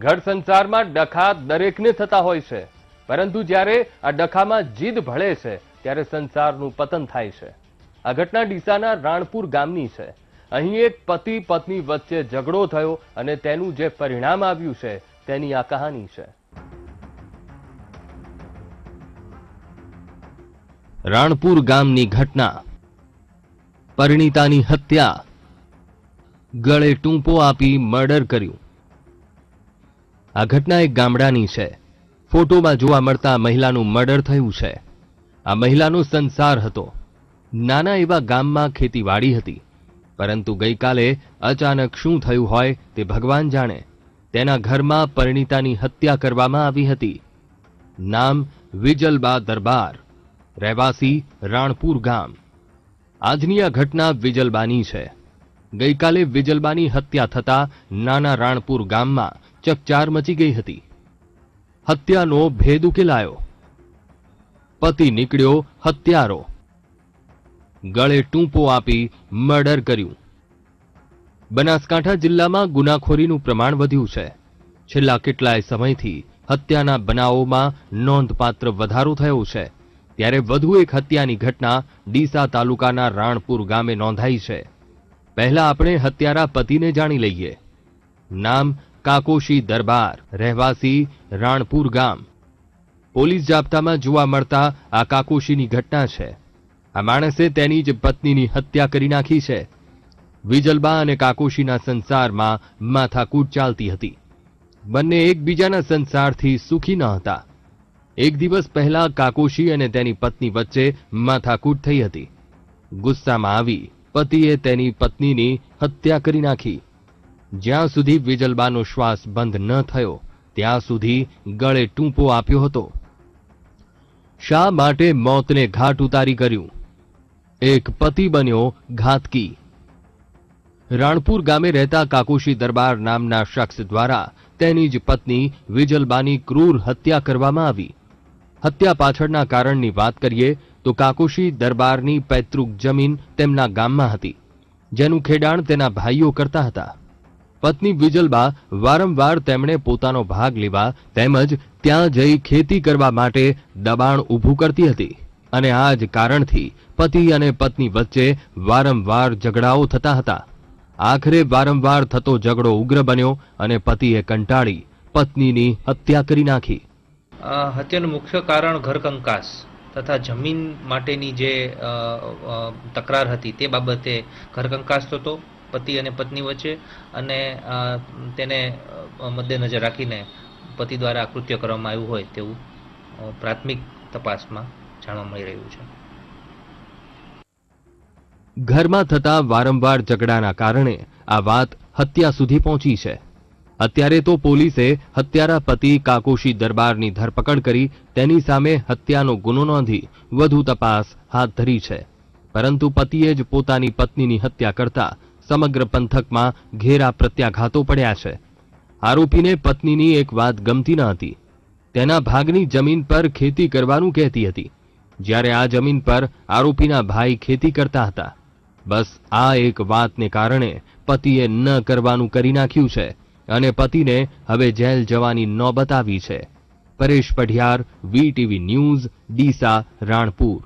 ઘર સંસારમાં ડખા દરેકને થતા હોય છે પરંતુ જ્યારે આ ડખામાં જીદ ભળે છે ત્યારે સંસારનું પતન થાય છે આ ઘટના ડીસાના રાણપુર ગામની છે અહીં એક પતિ પત્ની વચ્ચે ઝઘડો થયો અને તેનું જે પરિણામ આવ્યું છે તેની આ કહાની છે રાણપુર ગામની ઘટના પરિણીતાની હત્યા ગળે ટૂંપો આપી મર્ડર કર્યું આ ઘટના એક ગામડાની છે ફોટોમાં જોવા મળતા મહિલાનું મર્ડર થયું છે આ મહિલાનો સંસાર હતો નાના એવા ગામમાં ખેતીવાડી હતી પરંતુ ગઈકાલે અચાનક શું થયું હોય તે ભગવાન જાણે તેના ઘરમાં પરિણીતાની હત્યા કરવામાં આવી હતી નામ વિજલબા દરબાર રહેવાસી રાણપુર ગામ આજની આ ઘટના વિજલબાની છે ગઈકાલે વિજલબાની હત્યા થતા નાના રાણપુર ગામમાં ચકચાર મચી ગઈ હતી હત્યાનો ભેદ ઉકેલાયો પતિ નીકળ્યો હત્યારો ગળે ટૂંપો આપી મર્ડર કર્યું બનાસકાંઠા જિલ્લામાં ગુનાખોરીનું પ્રમાણ વધ્યું છે છેલ્લા કેટલાય સમયથી હત્યાના બનાવોમાં નોંધપાત્ર વધારો થયો છે ત્યારે વધુ એક હત્યાની ઘટના ડીસા તાલુકાના રાણપુર ગામે નોંધાઈ છે પહેલા આપણે હત્યારા પતિને જાણી લઈએ નામ કાકોશી દરબાર રહેવાસી રાણપુર ગામ પોલીસ જાપ્તામાં જોવા મળતા આ કાકોશીની ઘટના છે આ માણસે તેની જ પત્નીની હત્યા કરી નાખી છે વિજલબા અને કાકોશીના સંસારમાં માથાકૂટ ચાલતી હતી બંને એકબીજાના સંસારથી સુખી ન હતા એક દિવસ પહેલા કાકોશી અને તેની પત્ની વચ્ચે માથાકૂટ થઈ હતી ગુસ્સામાં આવી પતિએ તેની પત્નીની હત્યા કરી નાખી જ્યાં સુધી વિજલબાનો શ્વાસ બંધ ન થયો ત્યાં સુધી ગળે ટૂંપો આપ્યો હતો શા માટે મોતને ઘાટ ઉતારી કર્યું એક પતિ બન્યો ઘાતકી રાણપુર ગામે રહેતા કાકુશી દરબાર નામના શખ્સ દ્વારા તેની જ પત્ની વિજલબાની ક્રૂર હત્યા કરવામાં આવી હત્યા પાછળના કારણની વાત કરીએ તો કાકુશી દરબારની પૈતૃક જમીન તેમના ગામમાં હતી જેનું ખેડાણ તેના ભાઈઓ કરતા હતા પત્ની વિજલબા વારંવાર તેમણે પોતાનો ભાગ લેવા તેમજ ત્યાં જઈ ખેતી કરવા માટે દબાણ ઊભું કરતી હતી અને આ જ કારણથી પતિ અને પત્ની વચ્ચે વારંવાર ઝઘડાઓ થતા હતા આખરે વારંવાર થતો ઝઘડો ઉગ્ર બન્યો અને પતિએ કંટાળી પત્નીની હત્યા કરી નાખી હત્યાનું મુખ્ય કારણ ઘરકંકાસ તથા જમીન માટેની જે તકરાર હતી તે બાબતે ઘરકંકાસ થતો પતિ અને પત્ની વચ્ચે અને તેને મદ્દેનજર રાખીને પતિ દ્વારા કૃત્ય કરવામાં આવ્યું હોય તેવું પ્રાથમિક તપાસમાં જાણવા મળી રહ્યું છે ઘરમાં થતા વારંવાર ઝઘડાના કારણે આ વાત હત્યા સુધી પહોંચી છે અત્યારે તો પોલીસે હત્યારા પતિ કાકોશી દરબારની ધરપકડ કરી તેની સામે હત્યાનો ગુનો નોંધી વધુ તપાસ હાથ ધરી છે પરંતુ પતિએ જ પોતાની પત્નીની હત્યા કરતા સમગ્ર પંથકમાં ઘેરા પ્રત્યાઘાતો પડ્યા છે આરોપીને પત્નીની એક વાત ગમતી ન હતી તેના ભાગની જમીન પર ખેતી કરવાનું કહેતી હતી જ્યારે આ જમીન પર આરોપીના ભાઈ ખેતી કરતા હતા બસ આ એક વાતને કારણે પતિએ ન કરવાનું કરી નાખ્યું છે અને પતિને હવે જેલ જવાની નોબત આવી છે Paresh Padhiyar V TV news Deesa Ranpur